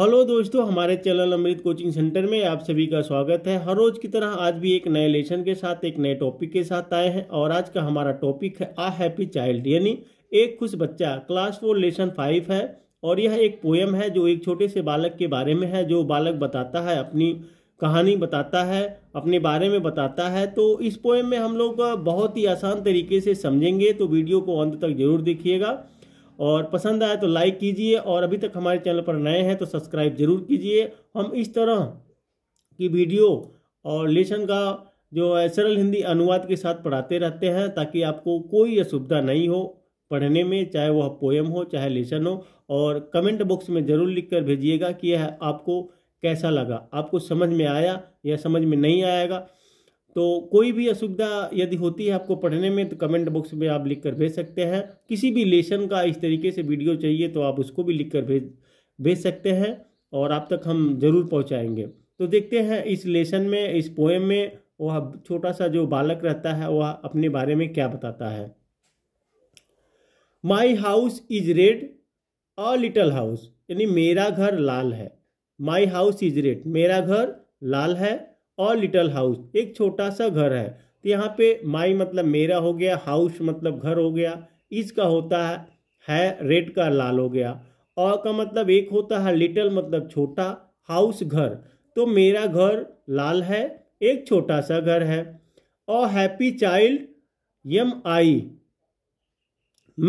hello दोस्तों हमारे channel अमृत coaching centre में आप सभी का स्वागत है हर रोज की तरह आज भी एक नए लेसन के साथ एक नए टॉपिक के साथ आए हैं और आज का हमारा टॉपिक है आ हैप्पी चाइल्ड यानी एक खुश बच्चा क्लास फोर लेसन फाइव है और यह एक पोएम है जो एक छोटे से बालक के बारे में है जो बालक बताता है अपनी कहानी बताता है अपने बारे में बताता है तो इस पोएम में हम लोग बहुत ही आसान तरीके से समझेंगे तो वीडियो को अंत तक जरूर देखिएगा और पसंद आए तो लाइक कीजिए और अभी तक हमारे चैनल पर नए हैं तो सब्सक्राइब जरूर कीजिए हम इस तरह की वीडियो और लेसन का जो है सरल हिंदी अनुवाद के साथ पढ़ाते रहते हैं ताकि आपको कोई असुविधा नहीं हो पढ़ने में चाहे वह पोएम हो चाहे लेसन हो और कमेंट बॉक्स में ज़रूर लिखकर भेजिएगा कि यह आपको कैसा लगा आपको समझ में आया या समझ में नहीं आएगा तो कोई भी असुविधा यदि होती है आपको पढ़ने में तो कमेंट बॉक्स में आप लिख कर भेज सकते हैं किसी भी लेसन का इस तरीके से वीडियो चाहिए तो आप उसको भी लिख कर भेज भेज सकते हैं और आप तक हम ज़रूर पहुंचाएंगे तो देखते हैं इस लेसन में इस पोएम में वह छोटा सा जो बालक रहता है वह अपने बारे में क्या बताता है my house is red a little house यानी मेरा घर लाल है माई हाउस इज रेड मेरा घर लाल है और लिटल हाउस एक छोटा सा घर है तो यहाँ पे माई मतलब मेरा हो गया हाउस मतलब घर हो गया इसका होता है है रेड का लाल हो गया और का मतलब एक होता है लिटल मतलब छोटा हाउस घर तो मेरा घर लाल है एक छोटा सा घर है और हैप्पी चाइल्ड यम आई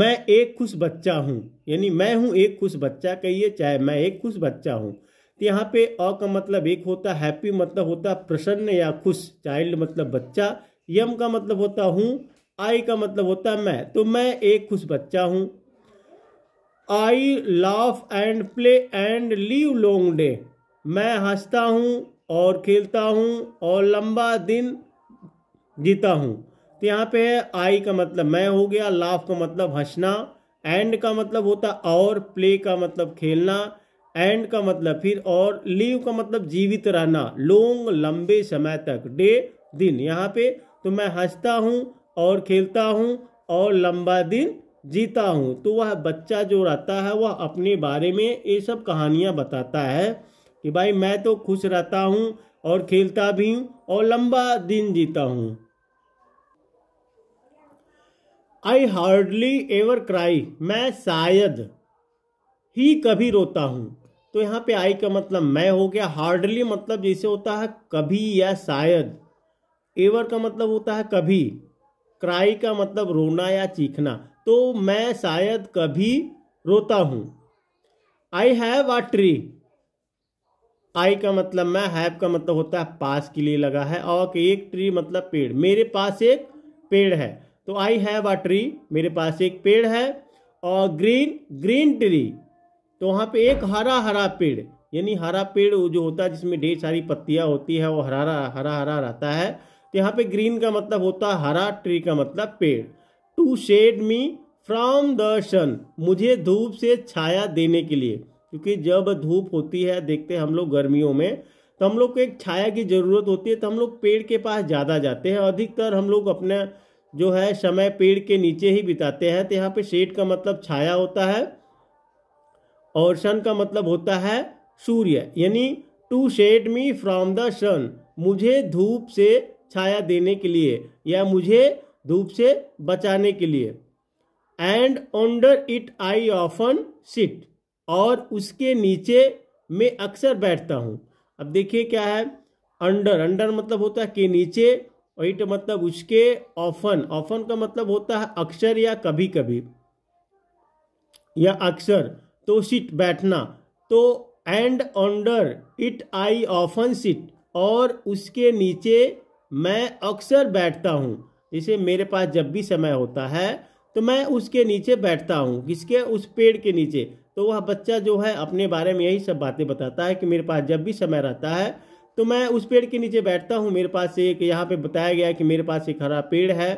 मैं एक खुश बच्चा हूँ यानी मैं हूँ एक खुश बच्चा कहिए चाहे मैं एक खुश बच्चा हूँ तो यहाँ पे अ का मतलब एक होता हैप्पी मतलब होता है प्रसन्न या खुश चाइल्ड मतलब बच्चा यम का मतलब होता हूँ आई का मतलब होता है मैं तो मैं एक खुश बच्चा हूँ I laugh and play and live long day मैं हंसता हूँ और खेलता हूँ और लंबा दिन जीता हूँ तो यहाँ पे है आई का मतलब मैं हो गया लाफ का मतलब हंसना एंड का मतलब होता और प्ले का मतलब खेलना एंड का मतलब फिर और लीव का मतलब जीवित रहना लोंग लंबे समय तक डे दिन यहाँ पे तो मैं हंसता हूँ और खेलता हूँ और लंबा दिन जीता हूँ तो वह बच्चा जो रहता है वह अपने बारे में ये सब कहानियाँ बताता है कि भाई मैं तो खुश रहता हूँ और खेलता भी हूँ और लंबा दिन जीता हूँ आई हार्डली एवर क्राई मैं शायद ही कभी रोता हूँ तो यहाँ पे आई का मतलब मैं हो गया हार्डली मतलब जैसे होता है कभी या शायद एवर का मतलब होता है कभी क्राई का मतलब रोना या चीखना तो मैं शायद कभी रोता हूँ आई हैव आ ट्री आई का मतलब मैं हैव का मतलब होता है पास के लिए लगा है और एक ट्री मतलब पेड़ मेरे पास एक पेड़ है तो आई हैव आ ट्री मेरे पास एक पेड़ है और ग्रीन ग्रीन ट्री तो वहाँ पे एक हरा हरा पेड़ यानी हरा पेड़ जो होता है जिसमें ढेर सारी पत्तियाँ होती है वो हरा हरा हरा रहता है तो यहाँ पे ग्रीन का मतलब होता है हरा ट्री का मतलब पेड़ to shade me from the sun मुझे धूप से छाया देने के लिए क्योंकि जब धूप होती है देखते हैं हम लोग गर्मियों में तो हम लोग को एक छाया की ज़रूरत होती है तो हम लोग पेड़ के पास ज़्यादा जाते हैं अधिकतर हम लोग अपने जो है समय पेड़ के नीचे ही बिताते हैं तो यहाँ पे शेड का मतलब छाया होता है और सन का मतलब होता है सूर्य यानी to shade me from the sun मुझे धूप से छाया देने के लिए या मुझे धूप से बचाने के लिए and under it I often sit और उसके नीचे मैं अक्सर बैठता हूँ अब देखिए क्या है अंडर अंडर मतलब होता है के नीचे और इट मतलब उसके ऑफन ऑफन का मतलब होता है अक्सर या कभी कभी या अक्सर तो सिट बैठना तो and under it I often sit और उसके नीचे मैं अक्सर बैठता हूँ जैसे मेरे पास जब भी समय होता है तो मैं उसके नीचे बैठता हूँ किसके उस पेड़ के नीचे तो वह बच्चा जो है अपने बारे में यही सब बातें बताता है कि मेरे पास जब भी समय रहता है तो मैं उस पेड़ के नीचे बैठता हूँ मेरे पास एक यहाँ पे बताया गया कि मेरे पास एक हरा पेड़ है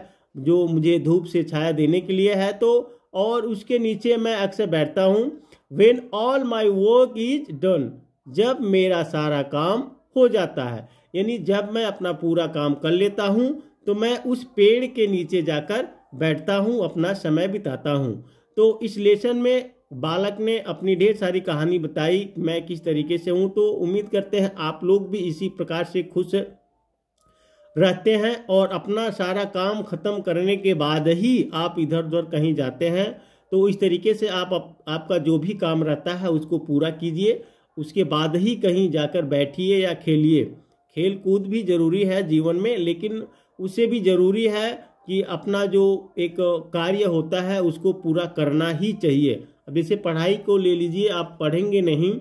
जो मुझे धूप से छाया देने के लिए है तो और उसके नीचे मैं अक्सर बैठता हूँ when all my work is done जब मेरा सारा काम हो जाता है यानी जब मैं अपना पूरा काम कर लेता हूँ तो मैं उस पेड़ के नीचे जाकर बैठता हूँ अपना समय बिताता हूँ तो इस लेसन में बालक ने अपनी ढेर सारी कहानी बताई मैं किस तरीके से हूँ तो उम्मीद करते हैं आप लोग भी इसी प्रकार से खुश रहते हैं और अपना सारा काम ख़त्म करने के बाद ही आप इधर उधर कहीं जाते हैं तो इस तरीके से आप, आप आपका जो भी काम रहता है उसको पूरा कीजिए उसके बाद ही कहीं जाकर बैठिए या खेलिए खेल कूद भी जरूरी है जीवन में लेकिन उससे भी जरूरी है कि अपना जो एक कार्य होता है उसको पूरा करना ही चाहिए अब जैसे पढ़ाई को ले लीजिए आप पढ़ेंगे नहीं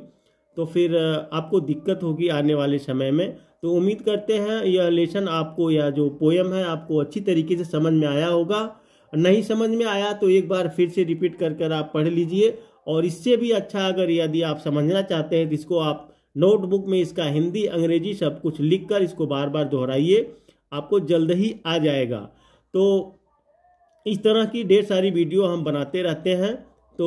तो फिर आपको दिक्कत होगी आने वाले समय में तो उम्मीद करते हैं यह लेसन आपको या जो पोयम है आपको अच्छी तरीके से समझ में आया होगा नहीं समझ में आया तो एक बार फिर से रिपीट कर कर आप पढ़ लीजिए और इससे भी अच्छा अगर यदि आप समझना चाहते हैं तो इसको आप नोटबुक में इसका हिंदी अंग्रेजी सब कुछ लिख कर इसको बार बार दोहराइए आपको जल्द ही आ जाएगा तो इस तरह की ढेर सारी वीडियो हम बनाते रहते हैं तो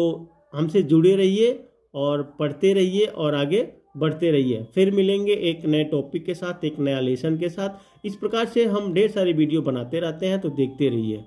हमसे जुड़े रहिए और पढ़ते रहिए और आगे बढ़ते रहिए फिर मिलेंगे एक नए टॉपिक के साथ एक नया लेसन के साथ इस प्रकार से हम ढेर सारी वीडियो बनाते रहते हैं तो देखते रहिए